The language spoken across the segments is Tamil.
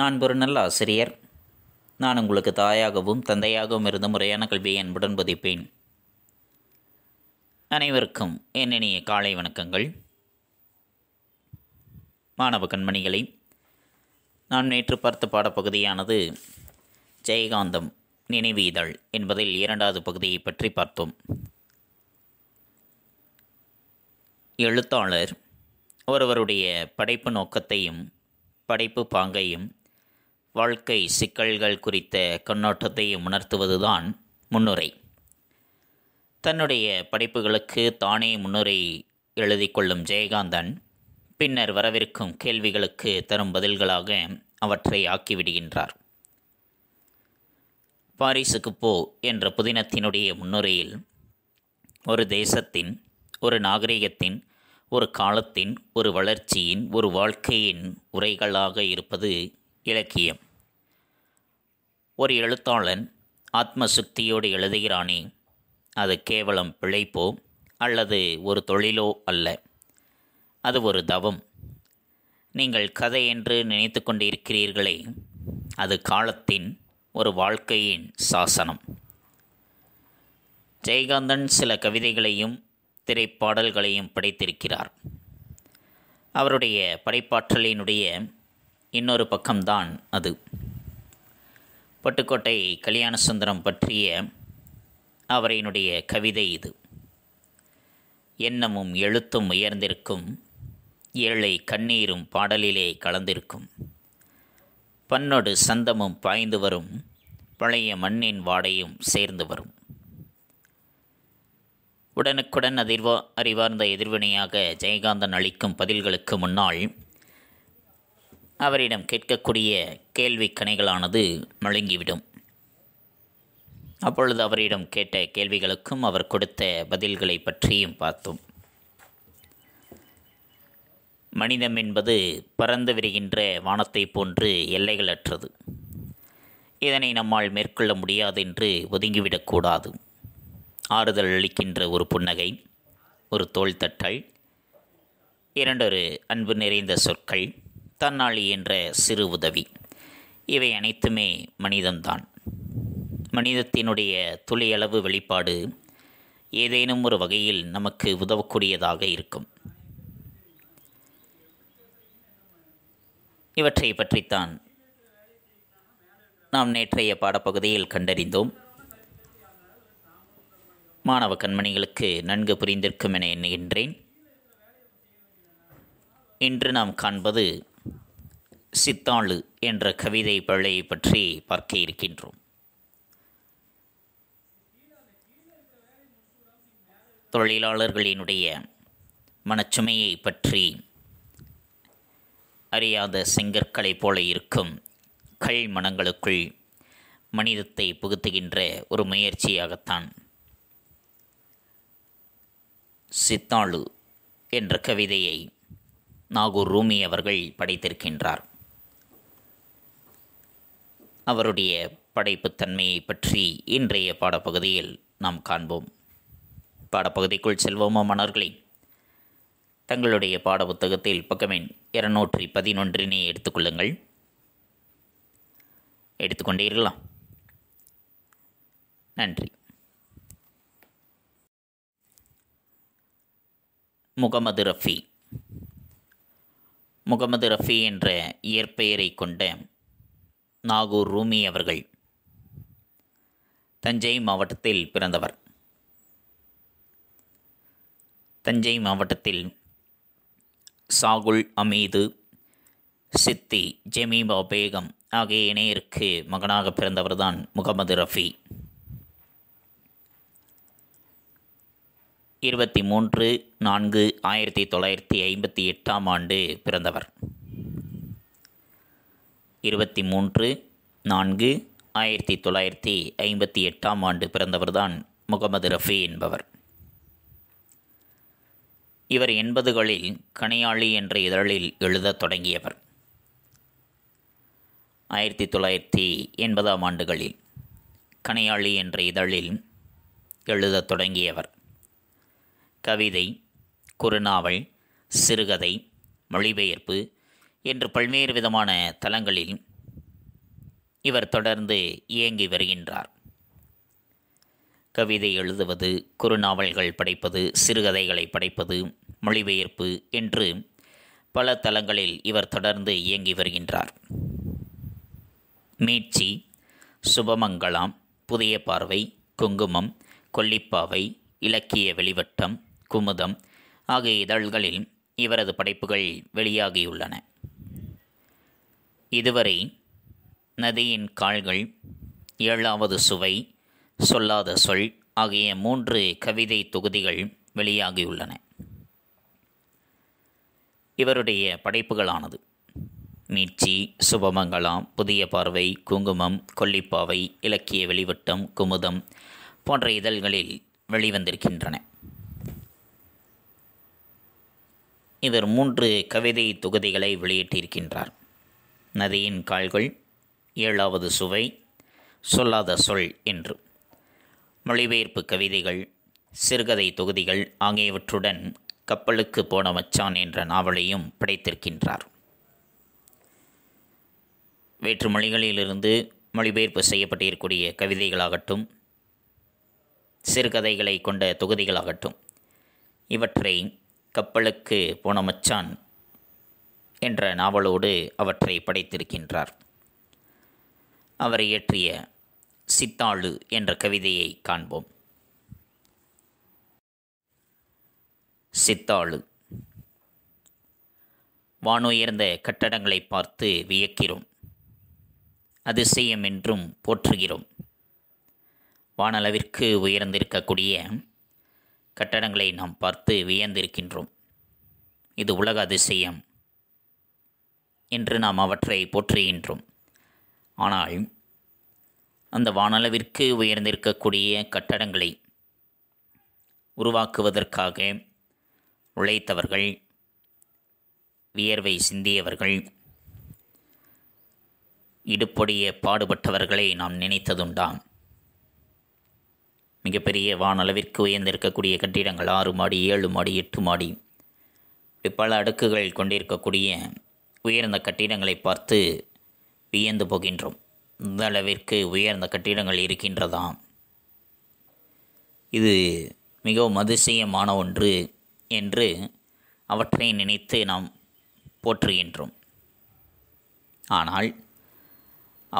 நான் ஒரு நல்ல ஆசிரியர் நான் உங்களுக்கு தாயாகவும் தந்தையாகவும் இருந்த முறையான கல்வியை அன்புடன் பதிப்பேன் அனைவருக்கும் என்னைய காலை வணக்கங்கள் மாணவ கண்மணிகளை நான் நேற்று பார்த்த பாடப்பகுதியானது ஜெயகாந்தம் நினைவு இதழ் என்பதில் இரண்டாவது பகுதியை பற்றி பார்த்தோம் எழுத்தாளர் ஒருவருடைய படைப்பு நோக்கத்தையும் படைப்பு பாங்கையும் வாழ்க்கை சிக்கல்கள் குறித்த கண்ணோட்டத்தை உணர்த்துவதுதான் முன்னுரை தன்னுடைய படைப்புகளுக்கு தானே முன்னுரை எழுதி கொள்ளும் ஜெயகாந்தன் பின்னர் வரவிருக்கும் கேள்விகளுக்கு தரும் பதில்களாக அவற்றை ஆக்கிவிடுகின்றார் பாரிசுக்கு போ என்ற புதினத்தினுடைய முன்னுரையில் ஒரு தேசத்தின் ஒரு நாகரிகத்தின் ஒரு காலத்தின் ஒரு வளர்ச்சியின் ஒரு வாழ்க்கையின் உரைகளாக இருப்பது இலக்கியம் ஒரு எழுத்தாளன் ஆத்மசுக்தியோடு எழுதுகிறானே அது கேவலம் பிழைப்போ அல்லது ஒரு தொழிலோ அல்ல அது ஒரு தவம் நீங்கள் கதை என்று நினைத்து கொண்டிருக்கிறீர்களே அது காலத்தின் ஒரு வாழ்க்கையின் சாசனம் ஜெயகாந்தன் சில கவிதைகளையும் திரைப்பாடல்களையும் படைத்திருக்கிறார் அவருடைய படைப்பாற்றலினுடைய இன்னொரு பக்கம்தான் அது பட்டுக்கோட்டை கல்யாண சுந்தரம் பற்றிய அவரையினுடைய கவிதை இது எண்ணமும் எழுத்தும் உயர்ந்திருக்கும் ஏழை கண்ணீரும் பாடலிலே கலந்திருக்கும் பன்னொடு சந்தமும் பாய்ந்து வரும் பழைய மண்ணின் வாடையும் சேர்ந்து வரும் உடனுக்குடன் அதிர்வா அறிவார்ந்த எதிர்வினையாக ஜெயகாந்தன் அளிக்கும் பதில்களுக்கு முன்னால் அவரிடம் கேட்கக்கூடிய கேள்வி கணைகளானது முழங்கிவிடும் அப்பொழுது அவரிடம் கேட்ட கேள்விகளுக்கும் அவர் கொடுத்த பதில்களை பற்றியும் பார்த்தோம் மனிதம் என்பது பறந்து விரிகின்ற வானத்தை போன்று எல்லைகளற்றது இதனை நம்மால் மேற்கொள்ள முடியாது என்று ஒதுங்கிவிடக்கூடாது ஆறுதல் அளிக்கின்ற ஒரு புன்னகை ஒரு தோல் தட்டல் இரண்டொரு அன்பு நிறைந்த சொற்கள் தன்னாளி என்ற சிறு உதவி இவை அனைத்துமே மனிதன்தான் மனிதத்தினுடைய துளியளவு வெளிப்பாடு ஏதேனும் ஒரு வகையில் நமக்கு உதவக்கூடியதாக இருக்கும் இவற்றை பற்றித்தான் நாம் நேற்றைய பாடப்பகுதியில் கண்டறிந்தோம் மாணவ கண்மணிகளுக்கு நன்கு புரிந்திருக்கும் என எண்ணுகின்றேன் இன்று நாம் காண்பது சித்தாளு என்ற கவிதை பிழையை பற்றி பார்க்க இருக்கின்றோம் தொழிலாளர்களினுடைய மனச்சுமையை பற்றி அறியாத செங்கற்களை போல இருக்கும் கல் மனங்களுக்குள் மனிதத்தை புகுத்துகின்ற ஒரு முயற்சியாகத்தான் சித்தாளு என்ற கவிதையை நாகூர் ரூமி அவர்கள் படைத்திருக்கின்றார் அவருடைய படைப்புத்தன்மையை பற்றி இன்றைய பாடப்பகுதியில் நாம் காண்போம் பாடப்பகுதிக்குள் செல்வோமா மன்னர்களை தங்களுடைய பாடப்புத்தகத்தில் பக்கமின் இருநூற்றி பதினொன்றினை எடுத்துக்கொள்ளுங்கள் எடுத்துக்கொண்டீர்களா நன்றி முகமது ரஃபி முகமது ரஃபி என்ற இயற்பெயரை கொண்ட நாகூர் ரூமி அவர்கள் தஞ்சை மாவட்டத்தில் பிறந்தவர் தஞ்சை மாவட்டத்தில் சாகுல் அமீது சித்தி ஜெமீபா பேகம் ஆகிய இணையருக்கு மகனாக பிறந்தவர்தான் முகமது ரஃபி இருபத்தி மூன்று நான்கு ஆயிரத்தி தொள்ளாயிரத்தி ஐம்பத்தி எட்டாம் ஆண்டு பிறந்தவர் இருபத்தி மூன்று நான்கு ஆயிரத்தி தொள்ளாயிரத்தி ஐம்பத்தி எட்டாம் ஆண்டு பிறந்தவர்தான் முகமது ரஃபி என்பவர் இவர் எண்பதுகளில் கணையாளி என்ற இதழில் எழுதத் தொடங்கியவர் ஆயிரத்தி தொள்ளாயிரத்தி எண்பதாம் ஆண்டுகளில் கணையாளி என்ற இதழில் எழுதத் தொடங்கியவர் கவிதை குறுநாவல் சிறுகதை மொழிபெயர்ப்பு என்று பல்வேறு விதமான தலங்களில் இவர் தொடர்ந்து இயங்கி வருகின்றார் கவிதை எழுதுவது குறுநாவல்கள் படைப்பது சிறுகதைகளை படைப்பது மொழிபெயர்ப்பு என்று பல தலங்களில் இவர் தொடர்ந்து இயங்கி வருகின்றார் மீட்சி சுபமங்கலாம் புதிய பார்வை குங்குமம் கொல்லிப்பாவை இலக்கிய வெளிவட்டம் குமுதம் ஆகிய இதழ்களில் இவரது படைப்புகள் வெளியாகியுள்ளன இதுவரை நதியின் கால்கள் ஏழாவது சுவை சொல்லாத சொல் ஆகிய மூன்று கவிதை தொகுதிகள் வெளியாகியுள்ளன இவருடைய படைப்புகளானது மீட்சி சுபமங்கலம் புதிய பார்வை குங்குமம் கொல்லிப்பாவை இலக்கிய வெளிவட்டம் குமுதம் போன்ற இதழ்களில் வெளிவந்திருக்கின்றன இவர் மூன்று கவிதை தொகுதிகளை வெளியிட்டிருக்கின்றார் நதியின் கால்கள் ஏழாவது சுவை சொல்லாத சொல் என்று மொழிபெயர்ப்பு கவிதைகள் சிறுகதை தொகுதிகள் ஆகியவற்றுடன் கப்பலுக்கு போன மச்சான் என்ற நாவலையும் படைத்திருக்கின்றார் வேற்று மொழிகளிலிருந்து மொழிபெயர்ப்பு செய்யப்பட்டிருக்கூடிய கவிதைகளாகட்டும் சிறுகதைகளை கொண்ட தொகுதிகளாகட்டும் இவற்றை கப்பலுக்கு போன மச்சான் என்ற நாவலோடு அவற்றை படைத்திருக்கின்றார் அவர் இயற்றிய சித்தாளு என்ற கவிதையை காண்போம் சித்தாளு வானுயர்ந்த கட்டடங்களை பார்த்து வியக்கிறோம் அதிசயம் என்றும் போற்றுகிறோம் வானளவிற்கு உயர்ந்திருக்கக்கூடிய கட்டடங்களை நாம் பார்த்து வியந்திருக்கின்றோம் இது உலக அதிசயம் என்று நாம் அவற்றை போற்றுகின்றோம் ஆனால் அந்த வானளவிற்கு உயர்ந்திருக்கக்கூடிய கட்டடங்களை உருவாக்குவதற்காக உழைத்தவர்கள் வியர்வை சிந்தியவர்கள் இடுப்படிய பாடுபட்டவர்களை நாம் நினைத்ததுண்டாம் மிகப்பெரிய வானளவிற்கு உயர்ந்திருக்கக்கூடிய கட்டிடங்கள் ஆறு மாடி ஏழு மாடி எட்டு மாடி பல அடுக்குகள் கொண்டிருக்கக்கூடிய உயர்ந்த கட்டிடங்களை பார்த்து வியந்து போகின்றோம் இந்த அளவிற்கு உயர்ந்த கட்டிடங்கள் இருக்கின்றதாம் இது மிகவும் அதிசயமான ஒன்று என்று அவற்றை நினைத்து நாம் போற்றுகின்றோம் ஆனால்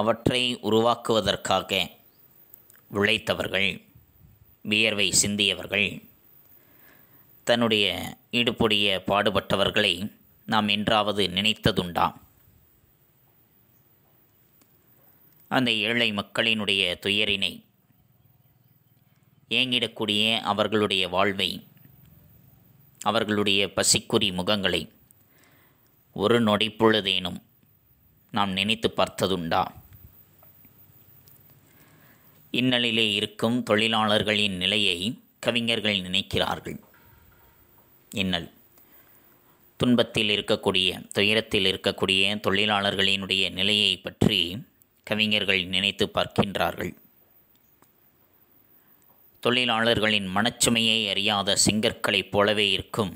அவற்றை உருவாக்குவதற்காக உழைத்தவர்கள் வியர்வை சிந்தியவர்கள் தன்னுடைய ஈடுபடிய பாடுபட்டவர்களை நாம் என்றாவது நினைத்ததுண்டா அந்த ஏழை மக்களினுடைய துயரினை ஏங்கிடக்கூடிய அவர்களுடைய வாழ்வை அவர்களுடைய பசிக்குறி முகங்களை ஒரு நொடிப்புள்ளதேனும் நாம் நினைத்து பார்த்ததுண்டா இன்னலிலே இருக்கும் தொழிலாளர்களின் நிலையை கவிஞர்கள் நினைக்கிறார்கள் இன்னல் துன்பத்தில் இருக்கக்கூடிய துயரத்தில் இருக்கக்கூடிய தொழிலாளர்களினுடைய நிலையை பற்றி கவிஞர்கள் நினைத்து பார்க்கின்றார்கள் தொழிலாளர்களின் மனச்சுமையை அறியாத சிங்கற்களைப் போலவே இருக்கும்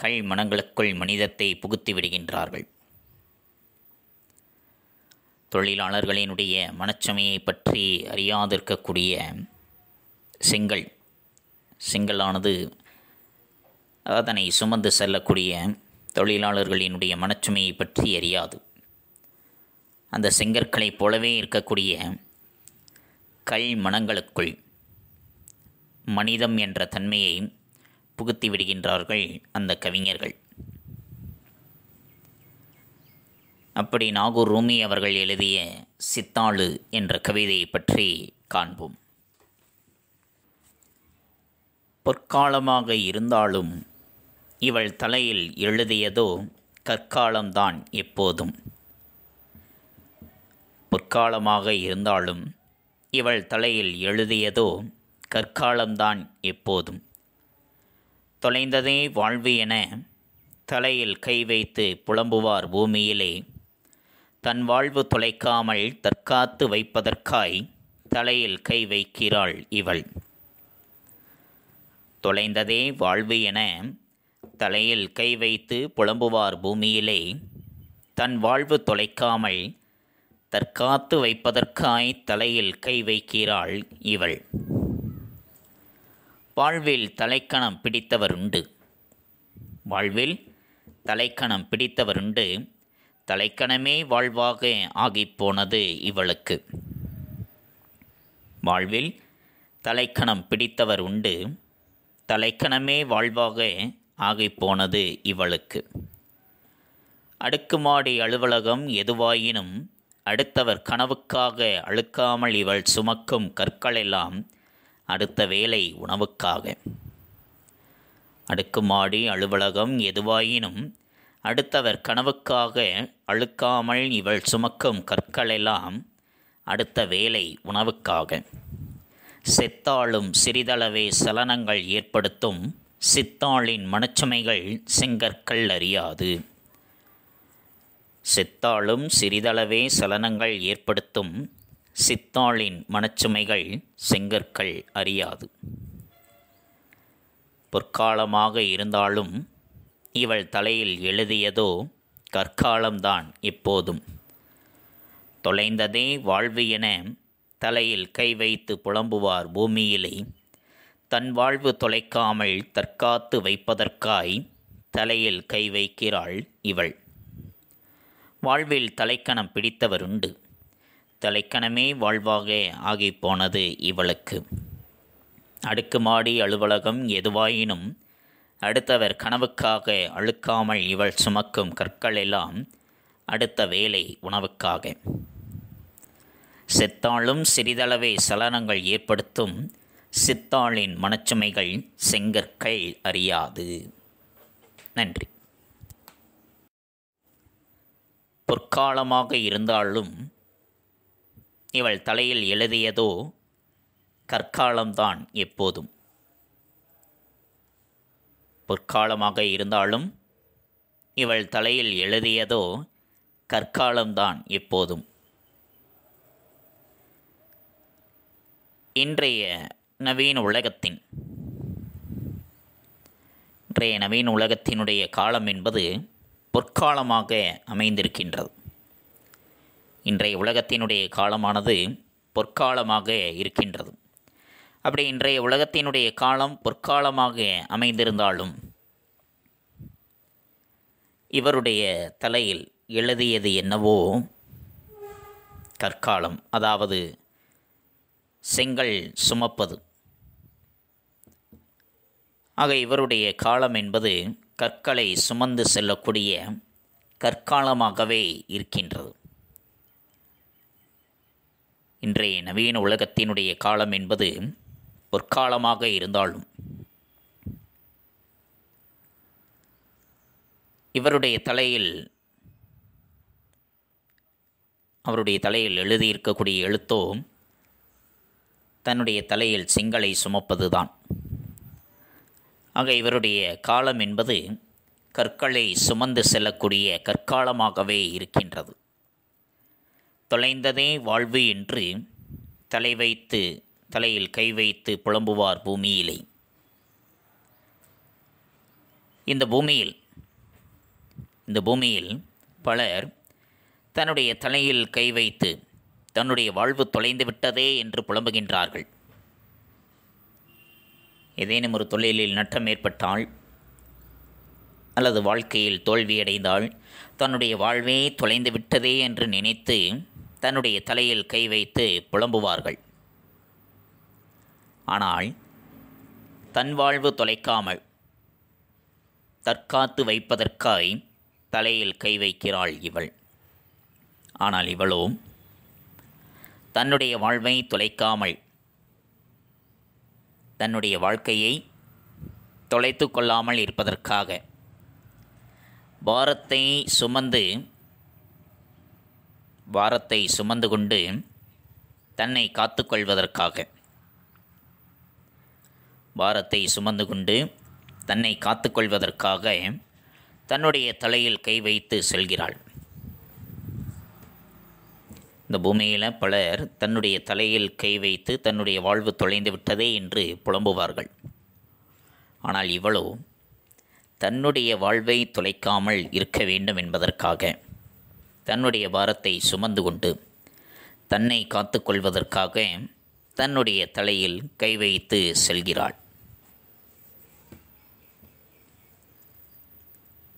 கல் மனங்களுக்குள் மனிதத்தை புகுத்தி விடுகின்றார்கள் தொழிலாளர்களினுடைய மனச்சுமையை பற்றி அறியாதிருக்கக்கூடிய செங்கல் செங்கலானது அதனை சுமந்து செல்லக்கூடிய தொழிலாளர்களினுடைய மனச்சுமையை பற்றி அறியாது அந்த செங்கற்களைப் போலவே இருக்கக்கூடிய கல் மனங்களுக்குள் மனிதம் என்ற தன்மையை புகுத்தி விடுகின்றார்கள் அந்த கவிஞர்கள் அப்படி நாகூர் ரூமி அவர்கள் எழுதிய சித்தாளு என்ற கவிதையை பற்றி காண்போம் பொற்காலமாக இருந்தாலும் இவள் தலையில் எழுதியதோ கற்காலம்தான் எப்போதும் பொற்காலமாக இருந்தாலும் இவள் தலையில் எழுதியதோ கற்காலம்தான் எப்போதும் தொலைந்ததே வாழ்வு என தலையில் கை வைத்து புலம்புவார் பூமியிலே தன் வாழ்வு தொலைக்காமல் தற்காத்து வைப்பதற்காய் தலையில் கை வைக்கிறாள் இவள் தொலைந்ததே வாழ்வு என தலையில் கை வைத்து புலம்புவார் பூமியிலே தன் வாழ்வு தொலைக்காமல் தற்காத்து வைப்பதற்காய் தலையில் கை வைக்கிறாள் இவள் வாழ்வில் தலைக்கணம் பிடித்தவருண்டு வாழ்வில் தலைக்கணம் பிடித்தவருண்டு தலைக்கணமே வாழ்வாக ஆகிப்போனது இவளுக்கு வாழ்வில் தலைக்கணம் பிடித்தவர் உண்டு தலைக்கணமே வாழ்வாக ஆகிப்போனது இவளுக்கு அடுக்குமாடி அலுவலகம் எதுவாயினும் அடுத்தவர் கனவுக்காக அழுக்காமல் இவள் சுமக்கும் கற்களெல்லாம் அடுத்த வேலை உணவுக்காக அடுக்குமாடி அலுவலகம் எதுவாயினும் அடுத்தவர் கனவுக்காக அழுக்காமல் இவள் சுமக்கும் கற்களெல்லாம் அடுத்த வேலை உணவுக்காக செத்தாலும் சிறிதளவே சலனங்கள் ஏற்படுத்தும் சித்தாளின் மனச்சுமைகள் செங்கற்கள் அறியாது சித்தாளும் சிறிதளவே சலனங்கள் ஏற்படுத்தும் சித்தாளின் மனச்சுமைகள் செங்கற்கள் அறியாது பொற்காலமாக இருந்தாலும் இவள் தலையில் எழுதியதோ கற்காலம்தான் இப்போதும் தொலைந்ததே வாழ்வு என தலையில் கை வைத்து புலம்புவார் பூமியிலே தன் வாழ்வு தொலைக்காமல் தற்காத்து வைப்பதற்காய் தலையில் கை வைக்கிறாள் இவள் வாழ்வில் தலைக்கணம் பிடித்தவருண்டு தலைக்கணமே வாழ்வாக ஆகிப்போனது இவளுக்கு அடுக்குமாடி அலுவலகம் எதுவாயினும் அடுத்தவர் கனவுக்காக அழுக்காமல் இவள் சுமக்கும் கற்கள் எல்லாம் அடுத்த வேலை உணவுக்காக செத்தாலும் சிறிதளவே சலனங்கள் ஏற்படுத்தும் சித்தாளின் மனச்சுமைகள் செங்கற்கள் அறியாது நன்றி பொற்காலமாக இருந்தாலும் இவள் தலையில் எழுதியதோ கற்காலம்தான் எப்போதும் பொற்காலமாக இருந்தாலும் இவள் தலையில் எழுதியதோ கற்காலம்தான் எப்போதும் இன்றைய நவீன உலகத்தின் இன்றைய நவீன உலகத்தினுடைய காலம் என்பது பொற்காலமாக அமைந்திருக்கின்றது இன்றைய உலகத்தினுடைய காலமானது பொற்காலமாக இருக்கின்றது அப்படி இன்றைய உலகத்தினுடைய காலம் பொற்காலமாக அமைந்திருந்தாலும் இவருடைய தலையில் எழுதியது என்னவோ கற்காலம் அதாவது செங்கல் சுமப்பது ஆக இவருடைய காலம் என்பது கற்களை சுமந்து செல்லக்கூடிய கற்காலமாகவே இருக்கின்றது இன்றைய நவீன உலகத்தினுடைய காலம் என்பது பொற்காலமாக இருந்தாலும் இவருடைய தலையில் அவருடைய தலையில் எழுதியிருக்கக்கூடிய எழுத்தோ தன்னுடைய தலையில் சிங்களை சுமப்பது தான் ஆக இவருடைய காலம் என்பது கற்களை சுமந்து செல்லக்கூடிய கற்காலமாகவே இருக்கின்றது தொலைந்ததே வாழ்வு என்று தலை வைத்து தலையில் கை வைத்து புலம்புவார் பூமியிலே இந்த பூமியில் இந்த பூமியில் பலர் தன்னுடைய தலையில் கை வைத்து தன்னுடைய வாழ்வு தொலைந்து விட்டதே என்று புலம்புகின்றார்கள் ஏதேனும் ஒரு தொழிலில் நட்டம் ஏற்பட்டால் அல்லது வாழ்க்கையில் தோல்வியடைந்தால் தன்னுடைய வாழ்வே தொலைந்து விட்டதே என்று நினைத்து தன்னுடைய தலையில் கை வைத்து புலம்புவார்கள் ஆனால் தன் வாழ்வு தொலைக்காமல் தற்காத்து வைப்பதற்காய் தலையில் கை வைக்கிறாள் இவள் ஆனால் இவளோ தன்னுடைய வாழ்வை தொலைக்காமல் தன்னுடைய வாழ்க்கையை தொலைத்து கொள்ளாமல் இருப்பதற்காக பாரத்தை சுமந்து பாரத்தை சுமந்து கொண்டு தன்னை காத்துக்கொள்வதற்காக பாரத்தை சுமந்து கொண்டு தன்னை காத்துக்கொள்வதற்காக தன்னுடைய தலையில் கை வைத்து செல்கிறாள் இந்த பூமியில் பலர் தன்னுடைய தலையில் கை வைத்து தன்னுடைய வாழ்வு தொலைந்து விட்டதே என்று புலம்புவார்கள் ஆனால் இவளோ தன்னுடைய வாழ்வை தொலைக்காமல் இருக்க வேண்டும் என்பதற்காக தன்னுடைய பாரத்தை சுமந்து கொண்டு தன்னை காத்து கொள்வதற்காக தன்னுடைய தலையில் கை வைத்து செல்கிறாள்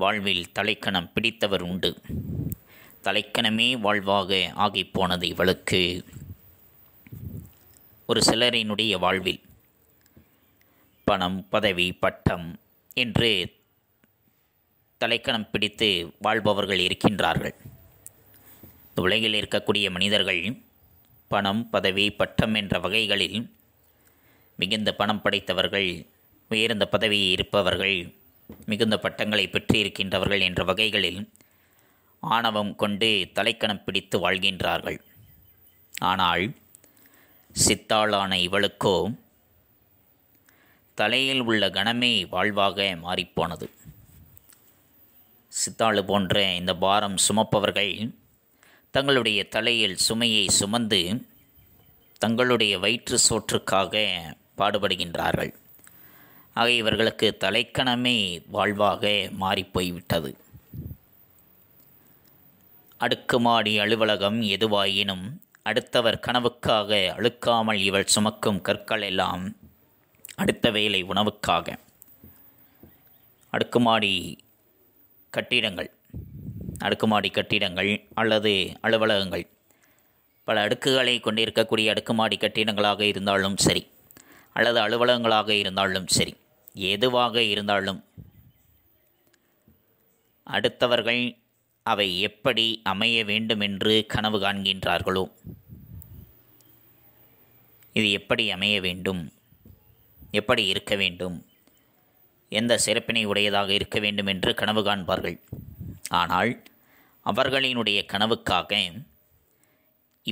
வாழ்வில் தலைக்கணம் பிடித்தவர் உண்டு தலைக்கணமே வாழ்வாக ஆகிப்போனது இவளுக்கு ஒரு சிலரினுடைய வாழ்வில் பணம் பதவி பட்டம் என்று தலைக்கணம் பிடித்து வாழ்பவர்கள் இருக்கின்றார்கள் உலகில் இருக்கக்கூடிய மனிதர்கள் பணம் பதவி பட்டம் என்ற வகைகளில் மிகுந்த பணம் படைத்தவர்கள் உயர்ந்த பதவியில் இருப்பவர்கள் மிகுந்த பட்டங்களை பெற்றிருக்கின்றவர்கள் என்ற வகைகளில் ஆணவம் கொண்டு தலைக்கணம் பிடித்து வாழ்கின்றார்கள் ஆனால் சித்தாளான இவளுக்கோ தலையில் உள்ள கணமே வாழ்வாக மாறிப்போனது சித்தாளு போன்ற இந்த பாரம் சுமப்பவர்கள் தங்களுடைய தலையில் சுமையை சுமந்து தங்களுடைய வயிற்று சோற்றுக்காக பாடுபடுகின்றார்கள் ஆக இவர்களுக்கு தலைக்கணமே வாழ்வாக மாறிப்போய்விட்டது அடுக்குமாடி அலுவலகம் எதுவாயினும் அடுத்தவர் கனவுக்காக அழுக்காமல் இவள் சுமக்கும் கற்கள் எல்லாம் அடுத்த வேலை உணவுக்காக அடுக்குமாடி கட்டிடங்கள் அடுக்குமாடி கட்டிடங்கள் அல்லது அலுவலகங்கள் பல அடுக்குகளை கொண்டிருக்கக்கூடிய அடுக்குமாடி கட்டிடங்களாக இருந்தாலும் சரி அல்லது அலுவலகங்களாக இருந்தாலும் சரி எதுவாக இருந்தாலும் அடுத்தவர்கள் அவை எப்படி அமைய வேண்டும் என்று கனவு காண்கின்றார்களோ இது எப்படி அமைய வேண்டும் எப்படி இருக்க வேண்டும் எந்த சிறப்பினை உடையதாக இருக்க வேண்டும் என்று கனவு காண்பார்கள் ஆனால் அவர்களினுடைய கனவுக்காக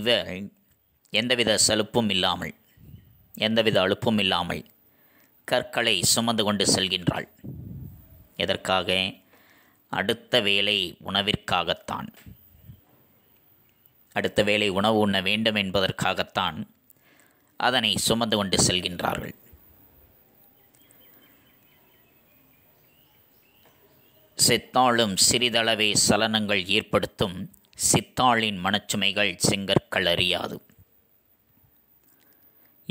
இவர் எந்தவித சலுப்பும் இல்லாமல் எந்தவித அழுப்பும் இல்லாமல் கற்களை சுமந்து கொண்டு செல்கின்றாள் எதற்காக அடுத்த வேலை உணவிற்காகத்தான் அடுத்த வேலை உணவு உண்ண வேண்டும் என்பதற்காகத்தான் அதனை சுமந்து கொண்டு செல்கின்றார்கள் செத்தாளும் சிறிதளவே சலனங்கள் ஏற்படுத்தும் சித்தாளின் மனச்சுமைகள் செங்கற்கள் அறியாது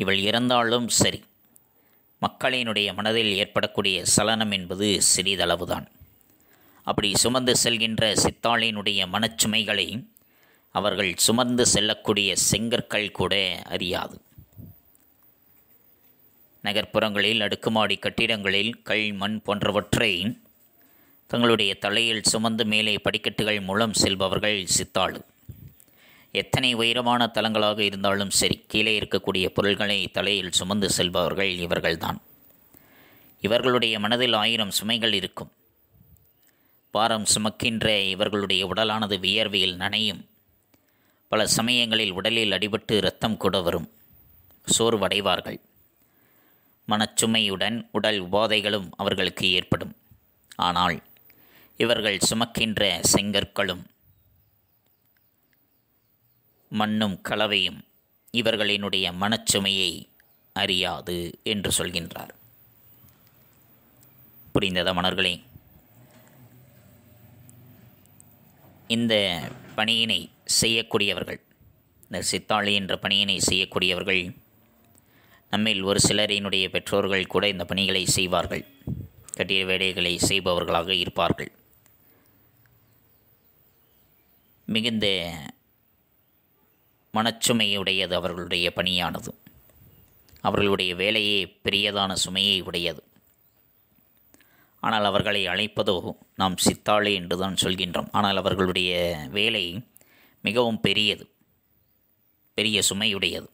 இவள் இறந்தாலும் சரி மக்களினுடைய மனதில் ஏற்படக்கூடிய சலனம் என்பது சிறிதளவுதான் அப்படி சுமந்து செல்கின்ற சித்தாளினுடைய மனச்சுமைகளை அவர்கள் சுமந்து செல்லக்கூடிய செங்கற்கள் கூட அறியாது நகர்ப்புறங்களில் அடுக்குமாடி கட்டிடங்களில் கல் மண் போன்றவற்றை தங்களுடைய தலையில் சுமந்து மேலே படிக்கட்டுகள் மூலம் செல்பவர்கள் சித்தாளு எத்தனை உயரமான தலங்களாக இருந்தாலும் சரி கீழே இருக்கக்கூடிய பொருள்களை தலையில் சுமந்து செல்பவர்கள் இவர்கள்தான் இவர்களுடைய மனதில் ஆயிரம் சுமைகள் இருக்கும் பாரம் சுமக்கின்ற இவர்களுடைய உடலானது வியர்வையில் நனையும் பல சமயங்களில் உடலில் அடிபட்டு இரத்தம் கூட வரும் சோர்வடைவார்கள் மனச்சுமையுடன் உடல் உபாதைகளும் அவர்களுக்கு ஏற்படும் ஆனால் இவர்கள் சுமக்கின்ற செங்கற்களும் மண்ணும் கலவையும் இவர்களினுடைய மனச்சுமையை அறியாது என்று சொல்கின்றார் புரிந்ததா மணர்களே இந்த பணியினை செய்யக்கூடியவர்கள் இந்த சித்தாளி என்ற பணியினை செய்யக்கூடியவர்கள் நம்மில் ஒரு சிலரினுடைய பெற்றோர்கள் கூட இந்த பணிகளை செய்வார்கள் கட்டிட வேலைகளை செய்பவர்களாக இருப்பார்கள் மிகுந்த மனச்சுமையுடையது அவர்களுடைய பணியானது அவர்களுடைய வேலையே பெரியதான சுமையை உடையது ஆனால் அவர்களை அழைப்பதோ நாம் சித்தாளே என்று தான் சொல்கின்றோம் ஆனால் அவர்களுடைய வேலை மிகவும் பெரியது பெரிய சுமையுடையது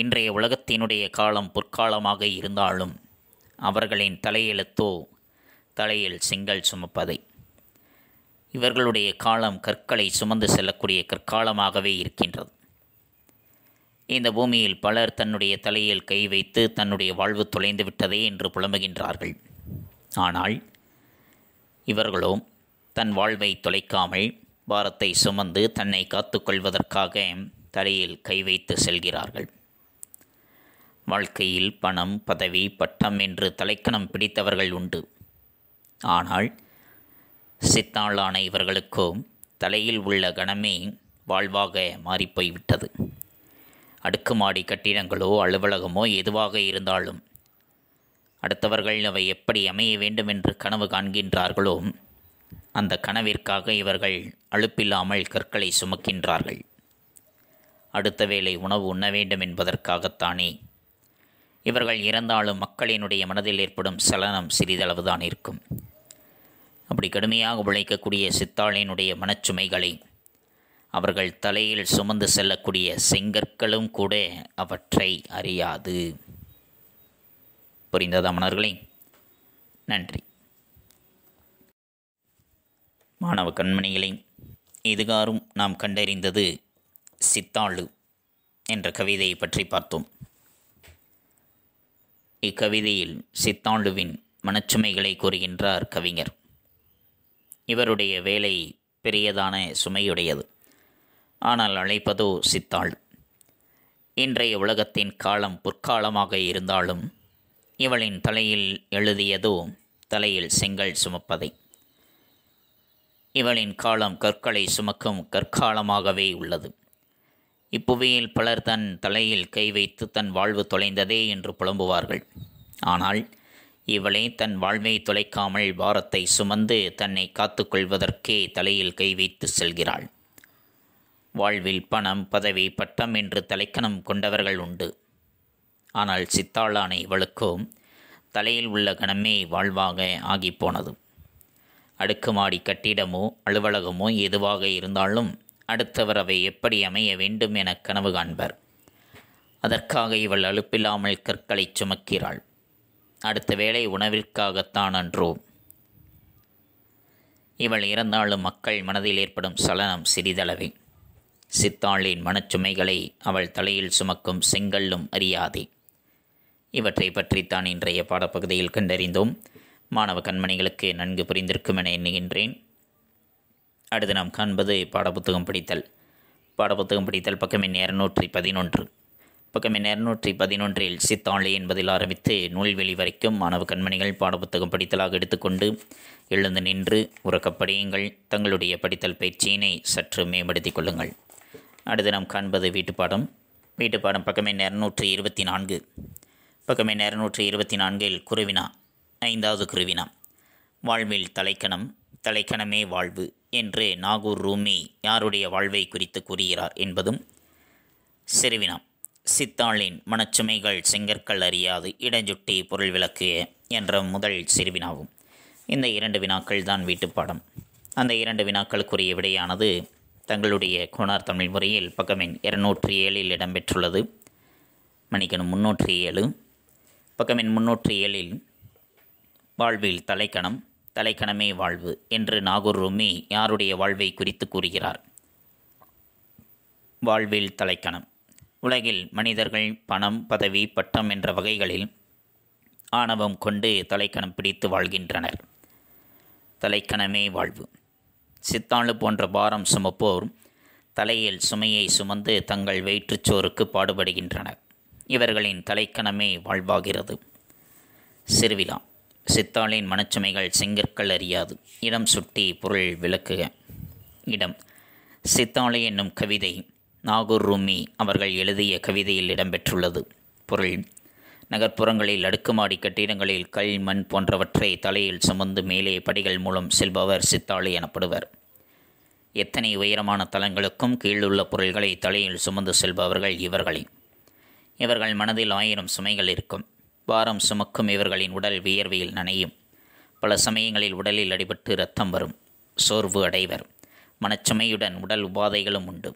இன்றைய உலகத்தினுடைய காலம் பொற்காலமாக இருந்தாலும் அவர்களின் தலையெழுத்தோ தலையில் செங்கல் சுமப்பதை இவர்களுடைய காலம் கற்களை சுமந்து செல்லக்கூடிய கற்காலமாகவே இருக்கின்றது இந்த பூமியில் பலர் தன்னுடைய தலையில் கை வைத்து தன்னுடைய வாழ்வு தொலைந்து விட்டதே என்று புலம்புகின்றார்கள் ஆனால் இவர்களோ தன் வாழ்வை தொலைக்காமல் பாரத்தை சுமந்து தன்னை காத்துக்கொள்வதற்காக தலையில் கை வைத்து செல்கிறார்கள் வாழ்க்கையில் பணம் பதவி பட்டம் என்று தலைக்கணம் பிடித்தவர்கள் உண்டு ஆனால் சித்தாளான இவர்களுக்கோ தலையில் உள்ள கணமே வாழ்வாக மாறிப்போய்விட்டது அடுக்குமாடி கட்டிடங்களோ அலுவலகமோ எதுவாக இருந்தாலும் அடுத்தவர்கள் அவை எப்படி அமைய வேண்டும் என்று கனவு காண்கின்றார்களோ அந்த கனவிற்காக இவர்கள் அழுப்பில்லாமல் கற்களை சுமக்கின்றார்கள் அடுத்த வேளை உணவு உண்ண வேண்டும் என்பதற்காகத்தானே இவர்கள் இறந்தாலும் மக்களினுடைய மனதில் ஏற்படும் சலனம் சிறிதளவுதான் இருக்கும் அப்படி கடுமையாக உழைக்கக்கூடிய சித்தாளினுடைய மனச்சுமைகளை அவர்கள் தலையில் சுமந்து செல்லக்கூடிய செங்கற்களும் கூட அவற்றை அறியாது புரிந்ததா மணர்களே நன்றி மாணவ கண்மணிகளே இதுகாரும் நாம் கண்டறிந்தது சித்தாளு என்ற கவிதையை பற்றி பார்த்தோம் இக்கவிதையில் சித்தாளுவின் மனச்சுமைகளை கூறுகின்றார் கவிஞர் இவருடைய வேலை பெரியதான சுமையுடையது ஆனால் அழைப்பதோ சித்தாள் இன்றைய உலகத்தின் காலம் பொற்காலமாக இருந்தாலும் இவளின் தலையில் எழுதியதோ தலையில் செங்கல் சுமப்பதை இவளின் காலம் கற்களை சுமக்கும் கற்காலமாகவே உள்ளது இப்புவியில் பலர் தன் தலையில் கை வைத்து தன் வாழ்வு தொலைந்ததே என்று புலம்புவார்கள் ஆனால் இவளே தன் வாழ்வை தொலைக்காமல் வாரத்தை சுமந்து தன்னை காத்துக்கொள்வதற்கே தலையில் கை வைத்து செல்கிறாள் வாழ்வில் பணம் பதவி பட்டம் என்று தலைக்கணம் கொண்டவர்கள் உண்டு ஆனால் சித்தாளான இவளுக்கோ தலையில் உள்ள கணமே வாழ்வாக ஆகிப்போனது அடுக்குமாடி கட்டிடமோ அலுவலகமோ எதுவாக இருந்தாலும் அடுத்தவர் அவை எப்படி அமைய வேண்டும் என கனவு காண்பர் அதற்காக இவள் அழுப்பில்லாமல் கற்களை சுமக்கிறாள் அடுத்த வேளை உணவிற்காகத்தான் அன்றோ இவள் இறந்தாலும் மக்கள் மனதில் ஏற்படும் சலனம் சிறிதளவே சித்தாளின் மனச்சுமைகளை அவள் தலையில் சுமக்கும் செங்கல்லும் அறியாதே இவற்றை பற்றித்தான் இன்றைய பாடப்பகுதியில் கண்டறிந்தோம் மாணவ கண்மணிகளுக்கு நன்கு புரிந்திருக்கும் என எண்ணுகின்றேன் அடுத்து நாம் காண்பது பாடப்புத்தகம் படித்தல் பாடப்புத்தகம் படித்தல் பக்கம் எண் இரநூற்றி பதினொன்று பக்கம் எண் இரநூற்றி பதினொன்றில் சித்தாளி என்பதில் ஆரம்பித்து நூல்வெளி வரைக்கும் மாணவ கண்மணிகள் பாடப்புத்தகம் படித்தலாக எடுத்துக்கொண்டு எழுந்து நின்று உறக்கப்படியுங்கள் தங்களுடைய படித்தல் பயிற்சியினை சற்று மேம்படுத்திக் கொள்ளுங்கள் அடுத்து நாம் காண்பது வீட்டுப்பாடம் வீட்டுப்பாடம் பக்கமே இரநூற்றி இருபத்தி நான்கு பக்கமே இரநூற்றி இருபத்தி நான்கில் குருவினா ஐந்தாவது குருவினா வாழ்வில் தலைக்கணம் தலைக்கணமே வாழ்வு என்று நாகூர் ரூமி யாருடைய வாழ்வை குறித்து கூறுகிறார் என்பதும் செருவினா சித்தாளின் மனச்சுமைகள் செங்கற்கள் அறியாது இடஞ்சுட்டி பொருள் விளக்கு என்ற முதல் செருவினாகும் இந்த இரண்டு வினாக்கள் தான் வீட்டுப்பாடம் அந்த இரண்டு வினாக்களுக்குரிய விடையானது தங்களுடைய கோனார் தமிழ் முறையில் எண் இருநூற்றி ஏழில் இடம்பெற்றுள்ளது மணிக்கணும் முன்னூற்றி ஏழு எண் முன்னூற்றி ஏழில் வாழ்வில் தலைக்கணம் தலைக்கணமே வாழ்வு என்று நாகூர் ரூமி யாருடைய வாழ்வை குறித்து கூறுகிறார் வாழ்வில் தலைக்கணம் உலகில் மனிதர்கள் பணம் பதவி பட்டம் என்ற வகைகளில் ஆணவம் கொண்டு தலைக்கணம் பிடித்து வாழ்கின்றனர் தலைக்கணமே வாழ்வு சித்தாளு போன்ற பாரம் சுமப்போர் தலையில் சுமையை சுமந்து தங்கள் வயிற்றுச்சோருக்கு பாடுபடுகின்றனர் இவர்களின் தலைக்கணமே வாழ்வாகிறது சிறுவிழா சித்தாளின் மனச்சுமைகள் செங்கற்கள் அறியாது இடம் சுட்டி பொருள் விளக்குக இடம் சித்தாளி என்னும் கவிதை நாகூர் ரூமி அவர்கள் எழுதிய கவிதையில் இடம்பெற்றுள்ளது பொருள் நகர்ப்புறங்களில் அடுக்குமாடி கட்டிடங்களில் கல் மண் போன்றவற்றை தலையில் சுமந்து மேலே படிகள் மூலம் செல்பவர் சித்தாளி எனப்படுவர் எத்தனை உயரமான தலங்களுக்கும் கீழுள்ள பொருள்களை தலையில் சுமந்து செல்பவர்கள் இவர்களே இவர்கள் மனதில் ஆயிரம் சுமைகள் இருக்கும் வாரம் சுமக்கும் இவர்களின் உடல் வியர்வையில் நனையும் பல சமயங்களில் உடலில் அடிபட்டு இரத்தம் வரும் சோர்வு அடைவர் மனச்சுமையுடன் உடல் உபாதைகளும் உண்டு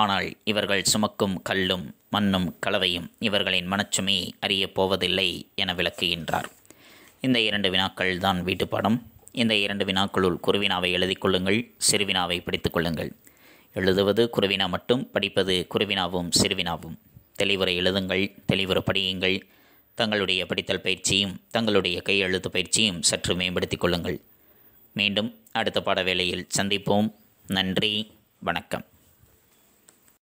ஆனால் இவர்கள் சுமக்கும் கல்லும் மண்ணும் கலவையும் இவர்களின் மனச்சுமையை அறியப் போவதில்லை என விளக்குகின்றார் இந்த இரண்டு வினாக்கள் தான் வீட்டுப்பாடம் இந்த இரண்டு வினாக்களுள் குருவினாவை எழுதி கொள்ளுங்கள் சிறுவினாவை படித்து கொள்ளுங்கள் எழுதுவது குருவினா மட்டும் படிப்பது குருவினாவும் சிறுவினாவும் தெளிவுரை எழுதுங்கள் தெளிவுற படியுங்கள் தங்களுடைய படித்தல் பயிற்சியும் தங்களுடைய கையெழுத்து பயிற்சியும் சற்று மேம்படுத்திக் கொள்ளுங்கள் மீண்டும் அடுத்த பாடவேளையில் சந்திப்போம் நன்றி வணக்கம்